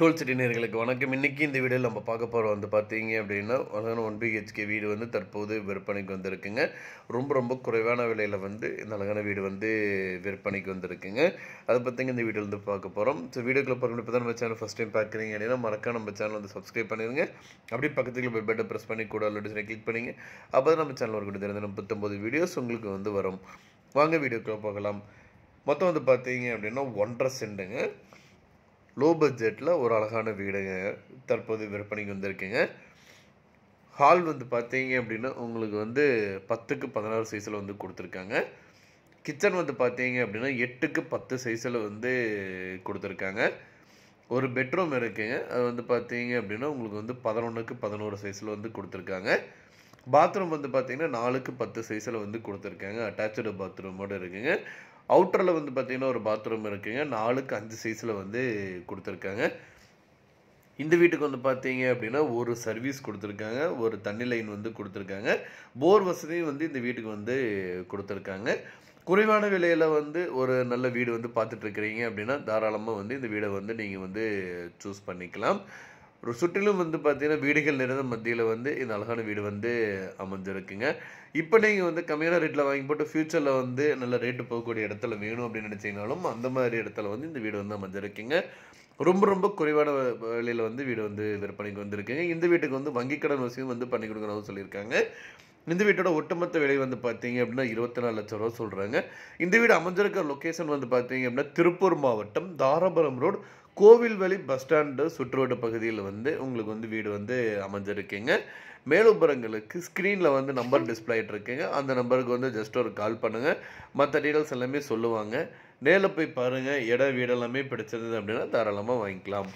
toll city நேர்களுக்கு வணக்கம் இன்றைக்கி இந்த வீடியோவில் நம்ம பார்க்க போகிறோம் வந்து பார்த்தீங்க அப்படின்னா அழகான ஒன் பிஹெச்கே வீடு வந்து தற்போது விற்பனைக்கு வந்திருக்குங்க ரொம்ப ரொம்ப குறைவான விலையில் வந்து இந்த அழகான வீடு வந்து விற்பனைக்கு வந்திருக்குங்க அதை பற்றிங்க இந்த வீடியோ வந்து பார்க்க போகிறோம் ஸோ வீடியோக்குள்ள பார்க்க இப்போ தான் நம்ம சேனல் ஃபஸ்ட் டைம் பார்க்குறீங்க அப்படின்னா மறக்காம நம்ம சேனல் வந்து சப்ஸ்கிரைப் பண்ணிடுங்க அப்படியே பக்கத்துக்கு போய் பெட்டை ப்ரெஸ் பண்ணி கூட ஆல்ரெடி கிளிக் பண்ணிங்க அப்போ தான் நம்ம சேனல் வரக்கூடிய தெரிஞ்ச முப்பத்தொம்போது வீடியோஸ் உங்களுக்கு வந்து வரும் வாங்க வீடியோக்குள்ளே பார்க்கலாம் மொத்தம் வந்து பார்த்தீங்க அப்படின்னா ஒன்றரை செண்டுங்க லோ பட்ஜெட்டில் ஒரு அழகான வீடுங்க தற்போது விற்பனைக்கு வந்திருக்குங்க ஹால் வந்து பார்த்தீங்க அப்படின்னா உங்களுக்கு வந்து பத்துக்கு பதினாறு சைஸில் வந்து கொடுத்துருக்காங்க கிச்சன் வந்து பார்த்தீங்க அப்படின்னா எட்டுக்கு பத்து சைஸில் வந்து கொடுத்துருக்காங்க ஒரு பெட்ரூம் இருக்குங்க அது வந்து பார்த்தீங்க அப்படின்னா உங்களுக்கு வந்து பதினொன்றுக்கு பதினோரு சைஸில் வந்து கொடுத்துருக்காங்க பாத்ரூம் வந்து பார்த்தீங்கன்னா நாலுக்கு பத்து சைஸில் வந்து கொடுத்துருக்காங்க அட்டாச்சு பாத்ரூமோடு இருக்குங்க அவுட்டரில் வந்து பார்த்திங்கன்னா ஒரு பாத்ரூம் இருக்குங்க நாலுக்கு அஞ்சு சைஸில் வந்து கொடுத்துருக்காங்க இந்த வீட்டுக்கு வந்து பார்த்தீங்க அப்படின்னா ஒரு சர்வீஸ் கொடுத்துருக்காங்க ஒரு தண்ணி லைன் வந்து கொடுத்துருக்காங்க போர் வசதியும் வந்து இந்த வீட்டுக்கு வந்து கொடுத்துருக்காங்க குறைவான விலையில் வந்து ஒரு நல்ல வீடு வந்து பார்த்துட்ருக்குறீங்க அப்படின்னா தாராளமாக வந்து இந்த வீடை வந்து நீங்கள் வந்து சூஸ் பண்ணிக்கலாம் அப்புறம் சுற்றிலும் வந்து பார்த்திங்கன்னா வீடுகள் நிறைந்த மத்தியில் வந்து இந்த அழகான வீடு வந்து அமைஞ்சிருக்குங்க இப்போ நீங்கள் வந்து கம்மியான ரேட்டில் வாங்கி போட்டு ஃப்யூச்சரில் வந்து நல்ல ரேட்டு போகக்கூடிய இடத்துல வேணும் அப்படின்னு நினச்சிங்கனாலும் அந்த மாதிரி இடத்துல வந்து இந்த வீடு வந்து அமைஞ்சிருக்குங்க ரொம்ப ரொம்ப குறைவான விலையில் வந்து வீடு வந்து விற்பனைக்கு வந்திருக்குங்க இந்த வீட்டுக்கு வந்து வங்கிக் கடன் வசதியும் வந்து பண்ணி கொடுக்கணும்னு சொல்லியிருக்காங்க இந்த வீட்டோட ஒட்டுமொத்த விலை வந்து பார்த்தீங்க அப்படின்னா இருபத்தி நாலு லட்சம் ரூபா சொல்கிறாங்க இந்த வீடு அமைஞ்சிருக்கிற லொக்கேஷன் வந்து பார்த்தீங்க அப்படின்னா திருப்பூர் மாவட்டம் Dharapuram road Kovilveli bus stand சுற்றுவட்ட பகுதியில் வந்து உங்களுக்கு வந்து வீடு வந்து அமைஞ்சிருக்கீங்க மேலுபுறங்களுக்கு ஸ்க்ரீனில் வந்து நம்பர் டிஸ்பிளேட் இருக்குங்க அந்த நம்பருக்கு வந்து ஜஸ்ட் ஒரு கால் பண்ணுங்கள் மற்ற டீட்டெயில்ஸ் எல்லாமே சொல்லுவாங்க நேரில் போய் பாருங்கள் இடம் வீடெல்லாமே பிடிச்சிருந்தது அப்படின்னா தாராளமாக வாங்கிக்கலாம்